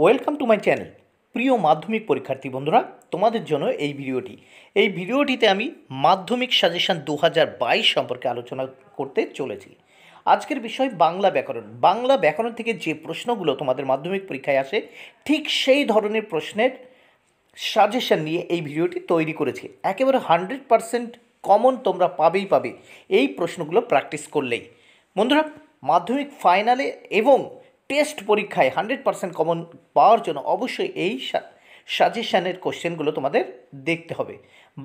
welcome to my channel প্রিয় মাধ্যমিক পরীক্ষার্থী বন্ধুরা তোমাদের জন্য এই ভিডিওটি এই ভিডিওটিতে আমি মাধ্যমিক সাজেশান দু সম্পর্কে আলোচনা করতে চলেছি আজকের বিষয় বাংলা ব্যাকরণ বাংলা ব্যাকরণ থেকে যে প্রশ্নগুলো তোমাদের মাধ্যমিক পরীক্ষায় আসে ঠিক সেই ধরনের প্রশ্নের সাজেশান নিয়ে এই ভিডিওটি তৈরি করেছে একেবারে হান্ড্রেড পারসেন্ট কমন তোমরা পাবেই পাবে এই প্রশ্নগুলো প্র্যাকটিস করলেই বন্ধুরা মাধ্যমিক ফাইনালে এবং টেস্ট পরীক্ষায় হান্ড্রেড পারসেন্ট কমন পাওয়ার জন্য অবশ্যই এই সাজেশানের কোশ্চেনগুলো তোমাদের দেখতে হবে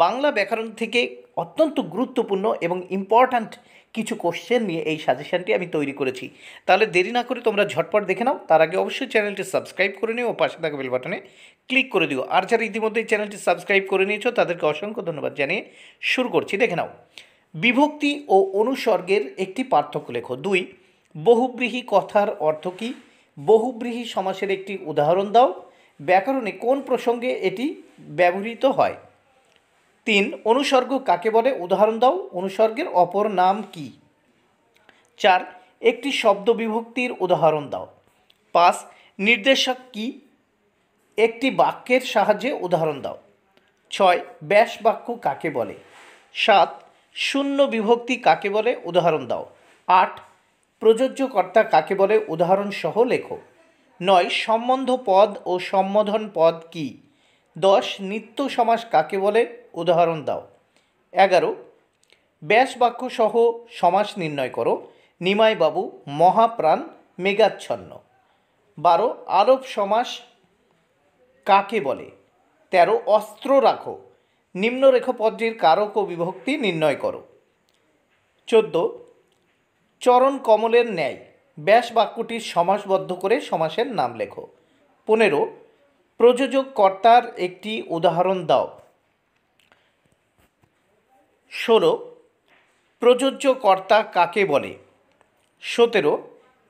বাংলা ব্যাকরণ থেকে অত্যন্ত গুরুত্বপূর্ণ এবং ইম্পর্ট্যান্ট কিছু কোশ্চেন নিয়ে এই সাজেশানটি আমি তৈরি করেছি তাহলে দেরি না করে তোমরা ঝটপট দেখে নাও তার আগে অবশ্যই চ্যানেলটি সাবস্ক্রাইব করে নিও ও পাশে থাকা বেল বাটনে ক্লিক করে দিও আর যারা ইতিমধ্যে চ্যানেলটি সাবস্ক্রাইব করে নিয়েছো তাদেরকে অসংখ্য ধন্যবাদ জানিয়ে শুরু করছি দেখে নাও বিভক্তি ও অনুসর্গের একটি পার্থক্য লেখো দুই বহুব্রীহী কথার অর্থ কী বহুব্রীহী সমাসের একটি উদাহরণ দাও ব্যাকরণে কোন প্রসঙ্গে এটি ব্যবহৃত হয় তিন অনুসর্গ কাকে বলে উদাহরণ দাও অনুসর্গের অপর নাম কি চার একটি শব্দ বিভক্তির উদাহরণ দাও পাঁচ নির্দেশক কি একটি বাক্যের সাহায্যে উদাহরণ দাও ছয় ব্যাস বাক্য কাকে বলে সাত শূন্য বিভক্তি কাকে বলে উদাহরণ দাও আট প্রযোজ্য কর্তা কাকে বলে উদাহরণসহ লেখো নয় সম্বন্ধ পদ ও সম্বোধন পদ কি দশ নিত্য সমাস কাকে বলে উদাহরণ দাও এগারো ব্যাস বাক্য সহ সমাস নির্ণয় করো নিমাইবাবু মহাপ্রাণ মেঘাচ্ছন্ন বারো আরব সমাস কাকে বলে তেরো অস্ত্র রাখো নিম্নরেখ পদটির কারক ও বিভক্তি নির্ণয় করো চোদ্দো চরণ কমলের ন্যায় ব্যাস বাক্যটির সমাসবদ্ধ করে সমাসের নাম লেখো পনেরো প্রযোজক কর্তার একটি উদাহরণ দাও ষোলো প্রযোজ্য কর্তা কাকে বলে সতেরো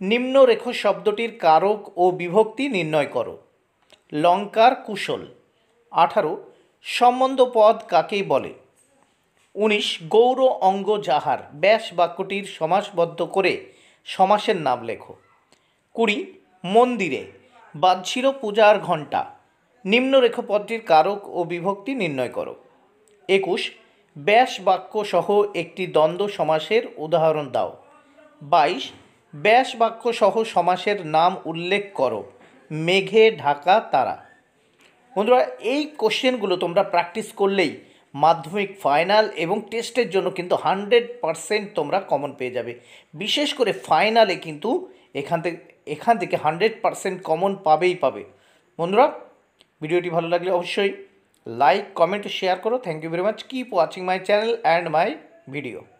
নিম্নরেখ শব্দটির কারক ও বিভক্তি নির্ণয় করো লঙ্কার কুশল আঠারো সম্বন্ধ পদ কাকেই বলে উনিশ গৌর অঙ্গ যাহার ব্যাস বাক্যটির সমাসবদ্ধ করে সমাসের নাম লেখো কুড়ি মন্দিরে বাজছিল পূজার ঘণ্টা নিম্ন পদটির কারক ও বিভক্তি নির্ণয় করো একুশ ব্যাস বাক্য সহ একটি দ্বন্দ্ব সমাসের উদাহরণ দাও বাইশ ব্যাস বাক্য সহ সমাসের নাম উল্লেখ করো মেঘে ঢাকা তারা বন্ধুরা এই কোশ্চেনগুলো তোমরা প্র্যাকটিস করলেই মাধ্যমিক ফাইনাল এবং টেস্টের জন্য কিন্তু হান্ড্রেড পারসেন্ট তোমরা কমন পেয়ে যাবে বিশেষ করে ফাইনালে কিন্তু এখান থেকে এখান থেকে হান্ড্রেড পারসেন্ট কমন পাবেই পাবে বন্ধুরা ভিডিওটি ভালো লাগলে অবশ্যই লাইক কমেন্ট শেয়ার করো thank you very much keep watching my channel and my video